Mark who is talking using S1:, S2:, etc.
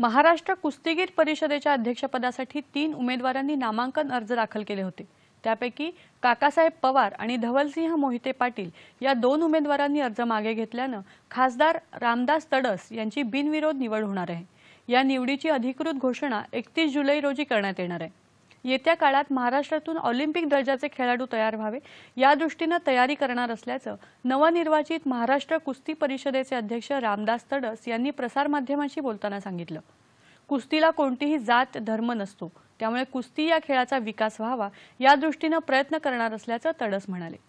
S1: महाराष्ट्र कुस्तीगीर परिषदेच्या अध्यक्षपदासाठी तीन उमेदवारांनी नामांकन अर्ज दाखल केले होते त्यापैकी काकासाहेब पवार आणि धवलसिंह मोहिते पाटील या दोन उमेदवारांनी अर्ज मागे घेतल्यानं खासदार रामदास तडस यांची बिनविरोध निवड होणार आहे या निवडीची अधिकृत घोषणा एकतीस जुलै रोजी करण्यात येणार आहे येत्या काळात महाराष्ट्रातून ऑलिम्पिक दर्जाचे खेळाडू तयार व्हावे या दृष्टीनं तयारी करणार असल्याचं नवनिर्वाचित महाराष्ट्र कुस्ती परिषदेचे अध्यक्ष रामदास तडस यांनी प्रसारमाध्यमांशी बोलताना सांगितलं कुस्तीला कोणतीही जात धर्म नसतो त्यामुळे कुस्ती या खेळाचा विकास व्हावा या दृष्टीनं प्रयत्न करणार असल्याचं तडस म्हणाले